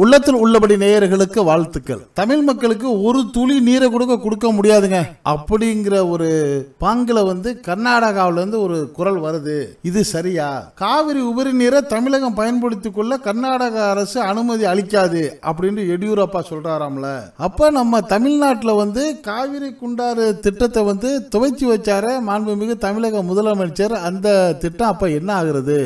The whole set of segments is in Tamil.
உள்ளத்தில் உள்ளபடி நேயர்களுக்கு வாழ்த்துக்கள் தமிழ் மக்களுக்கு ஒரு துளி நீரை கொடுக்க கொடுக்க முடியாதுங்க அப்படிங்கிற ஒரு பாங்குல வந்து கர்நாடகாவில இருந்து ஒரு குரல் வருது இது சரியா காவிரி உபரி நீரை தமிழகம் பயன்படுத்திக் கொள்ள கர்நாடக அரசு அனுமதி அளிக்காது அப்படின்னு எடியூரப்பா சொல்றாராம்ல அப்ப நம்ம தமிழ்நாட்டில் வந்து காவிரி குண்டாறு திட்டத்தை வந்து துவைச்சி வச்சார மாண்புமிகு தமிழக முதலமைச்சர் அந்த திட்டம் அப்ப என்ன ஆகுறது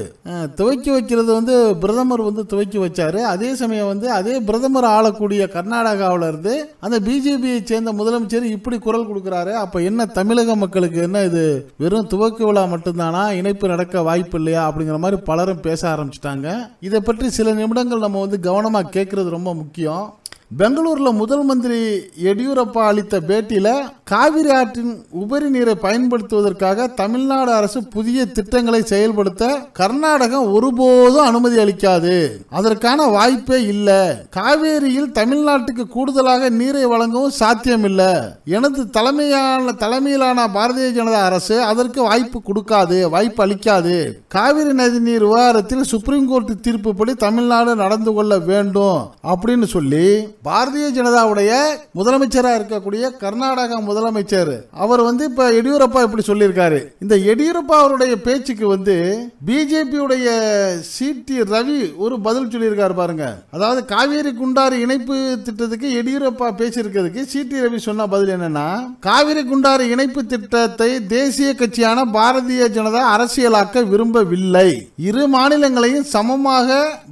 துவைக்கி வைக்கிறது வந்து பிரதமர் வந்து துவைக்கி வச்சாரு அதே சமயம் வந்து அதே பிரதமர் ஆளக்கூடிய கர்நாடகாவில் இருந்து அந்த பிஜேபியை சேர்ந்த முதலமைச்சர் இப்படி குரல் கொடுக்குறாரு அப்போ என்ன தமிழக மக்களுக்கு என்ன இது வெறும் துவக்க விழா மட்டும்தானா இணைப்பு நடக்க வாய்ப்பு இல்லையா அப்படிங்கிற மாதிரி பலரும் பேச ஆரம்பிச்சிட்டாங்க இதை பற்றி சில நிமிடங்கள் நம்ம வந்து கவனமாக கேட்கறது ரொம்ப முக்கியம் பெங்களூரில் முதல் மந்திரி எடியூரப்பா அளித்த பேட்டியில் காவிரி ஆற்றின் உபரி நீரை பயன்படுத்துவதற்காக தமிழ்நாடு அரசு புதிய திட்டங்களை செயல்படுத்த கர்நாடகம் ஒருபோதும் அனுமதி அளிக்காது அதற்கான வாய்ப்பே இல்லை காவேரியில் தமிழ்நாட்டுக்கு கூடுதலாக நீரை வழங்கவும் சாத்தியமில்லை எனது தலைமையான தலைமையிலான பாரதிய ஜனதா அரசு அதற்கு வாய்ப்பு கொடுக்காது வாய்ப்பு அளிக்காது காவிரி நதி நீர் விவகாரத்தில் சுப்ரீம் கோர்ட் தீர்ப்புப்படி தமிழ்நாடு நடந்து கொள்ள வேண்டும் அப்படின்னு சொல்லி பாரதிய ஜனதாவுடைய முதலமைச்சராக இருக்கக்கூடிய கர்நாடகா முதலமைச்சர் அவர் வந்து இப்ப எடியூரப்பா இப்படி சொல்லியிருக்காரு இந்த எடியூரப்பா அவருடைய பேச்சுக்கு வந்து பிஜேபியுடைய சிடி ரவி ஒரு பதில் சொல்லியிருக்காரு பாருங்க அதாவது காவேரி குண்டாறு இணைப்பு திட்டத்துக்கு எடியூரப்பா பேசியிருக்கிறதுக்கு சிடி ரவி சொன்ன பதில் என்னன்னா காவிரி குண்டாறு இணைப்பு திட்டத்தை தேசிய கட்சியான பாரதிய ஜனதா அரசியலாக்க விரும்பவில்லை இரு மாநிலங்களையும் சமமாக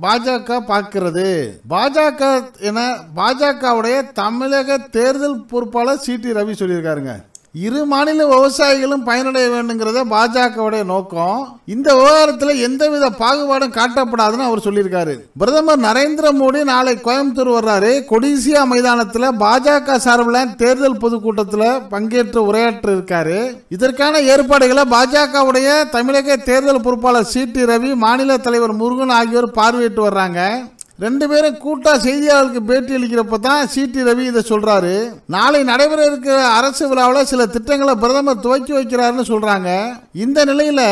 பாஜக பார்க்கிறது பாஜக என பாஜகவுடைய தமிழக தேர்தல் பொறுப்பாளர் சி டி ரவி சொல்லியிருக்காருங்க இரு மாநில விவசாயிகளும் பயனடைய வேண்டுங்கிறத பாஜகவுடைய நோக்கம் இந்த விவகாரத்தில் எந்தவித பாகுபாடும் காட்டப்படாதுன்னு அவர் சொல்லியிருக்காரு பிரதமர் நரேந்திர மோடி நாளை கோயம்புத்தூர் வர்றாரு கொடிசியா மைதானத்தில் பாஜக சார்பில் தேர்தல் பொதுக்கூட்டத்தில் பங்கேற்று உரையாற்ற இருக்காரு இதற்கான ஏற்பாடுகளை பாஜகவுடைய தமிழக தேர்தல் பொறுப்பாளர் சி டி ரவி மாநில தலைவர் முருகன் ஆகியோர் பார்வையிட்டு வர்றாங்க ரெண்டு பேரும் கூட்டாக செய்தியாளர்களுக்கு பேட்டி அளிக்கிறப்ப தான் சி டி ரவி இதை சொல்கிறாரு நாளை நடைபெற இருக்கிற அரசு விழாவில் சில திட்டங்களை பிரதமர் துவக்கி வைக்கிறாருன்னு சொல்கிறாங்க இந்த நிலையில்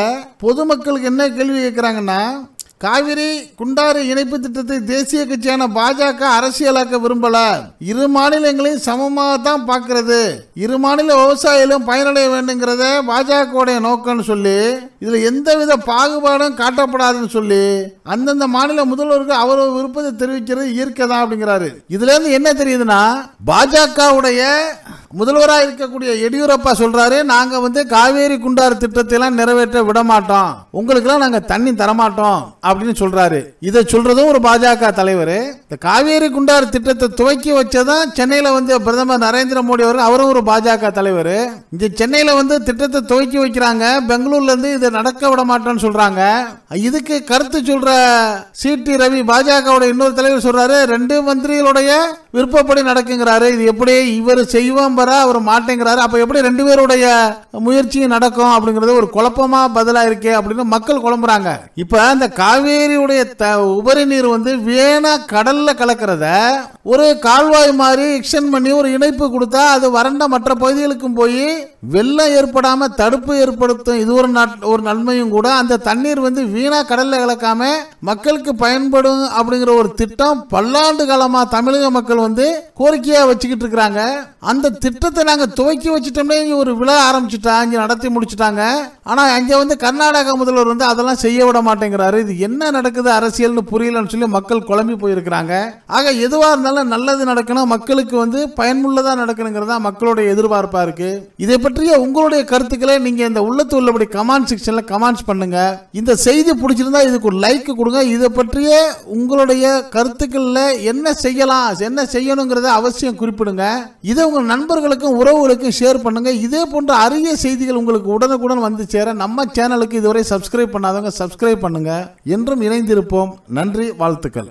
பொதுமக்களுக்கு என்ன கேள்வி கேட்குறாங்கன்னா காவிரி குண்டாறு இணைப்பு திட்டத்தை தேசிய கட்சியான பாஜக அரசியலாக்க விரும்பல இரு மாநிலங்களையும் சமமாக தான் பாக்குறது இரு மாநில விவசாயிகளும் பயனடைய வேண்டுங்கிறத பாஜகவுடைய நோக்கம்னு சொல்லி இதுல எந்தவித பாகுபாடும் காட்டப்படாதுன்னு சொல்லி அந்தந்த மாநில முதல்வருக்கு அவர் விருப்பத்தை தெரிவிக்கிறது இயற்கை தான் அப்படிங்கிறாரு இதுல இருந்து என்ன தெரியுதுன்னா பாஜகவுடைய முதல்வராக இருக்கக்கூடிய எடியூரப்பா சொல்றாரு நாங்க வந்து காவேரி குண்டாறு எல்லாம் நிறைவேற்ற விட மாட்டோம் எல்லாம் நாங்க தண்ணி தரமாட்டோம் அப்படின்னு சொல்றாரு இதை சொல்றதும் ஒரு பாஜக தலைவர் இந்த காவேரி குண்டாறு திட்டத்தை துவக்கி வச்சதான் சென்னையில வந்து பிரதமர் நரேந்திர மோடி அவர்கள் அவரும் ஒரு பாஜக தலைவர் இந்த சென்னையில வந்து திட்டத்தை துவக்கி வைக்கிறாங்க பெங்களூர்ல இருந்து இதை நடக்க விட மாட்டோம்னு சொல்றாங்க இதுக்கு கருத்து சொல்ற சி டி ரவி பாஜக இன்னொரு தலைவர் சொல்றாரு ரெண்டு மந்திரிகளுடைய விருப்பப்படி நடக்குங்கிறாரு இது எப்படி இவர் செய்வோம் நண்பரை அவர் மாட்டேங்கிறாரு அப்போ எப்படி ரெண்டு பேருடைய முயற்சியும் நடக்கும் அப்படிங்கிறது ஒரு குழப்பமாக பதிலாக இருக்கே அப்படின்னு மக்கள் குழம்புறாங்க இப்போ அந்த காவேரியுடைய த உபரி நீர் வந்து வேணா கடலில் கலக்கிறத ஒரு கால்வாய் மாதிரி எக்ஸ்டன் பண்ணி ஒரு இணைப்பு கொடுத்தா அது வறண்ட மற்ற பகுதிகளுக்கும் போய் வெள்ளம் ஏற்படாமல் தடுப்பு ஏற்படுத்தும் இது ஒரு ஒரு நன்மையும் கூட அந்த தண்ணீர் வந்து வீணா கடலில் கலக்காம மக்களுக்கு பயன்படும் அப்படிங்கிற ஒரு திட்டம் பல்லாண்டு காலமாக தமிழக மக்கள் வந்து கோரிக்கையாக வச்சுக்கிட்டு இருக்கிறாங்க அந்த திட்டம் திட்டத்தை நாங்கள் துவக்கி வச்சுட்டோம்னே ஒரு விழா ஆரம்பிச்சுட்டா இங்கே நடத்தி முடிச்சுட்டாங்க ஆனால் அங்கே வந்து கர்நாடக முதல்வர் வந்து அதெல்லாம் செய்ய விட மாட்டேங்கிறாரு இது என்ன நடக்குது அரசியல்னு புரியலன்னு சொல்லி மக்கள் குழம்பி போயிருக்கிறாங்க ஆக எதுவாக இருந்தாலும் நல்லது நடக்கணும் மக்களுக்கு வந்து பயனுள்ளதாக நடக்கணுங்கிறதா மக்களுடைய எதிர்பார்ப்பாக இருக்குது இதை பற்றிய உங்களுடைய கருத்துக்களை நீங்கள் இந்த உள்ளத்து உள்ளபடி கமெண்ட் செக்ஷனில் கமெண்ட்ஸ் பண்ணுங்க இந்த செய்தி பிடிச்சிருந்தா இதுக்கு ஒரு லைக் கொடுங்க இதை பற்றிய உங்களுடைய கருத்துக்களில் என்ன செய்யலாம் என்ன செய்யணுங்கிறத அவசியம் குறிப்பிடுங்க இதை உங்கள் நண்பர்கள் நண்பர்களுக்கும் உறவுகளுக்கும் ஷேர் பண்ணுங்கள் இதே போன்ற அரிய செய்திகள் உங்களுக்கு உடனுக்குடன் வந்து சேர நம்ம சேனலுக்கு இதுவரை சப்ஸ்கிரைப் பண்ணாதவங்க சப்ஸ்கிரைப் பண்ணுங்கள் என்றும் இணைந்திருப்போம் நன்றி வாழ்த்துக்கள்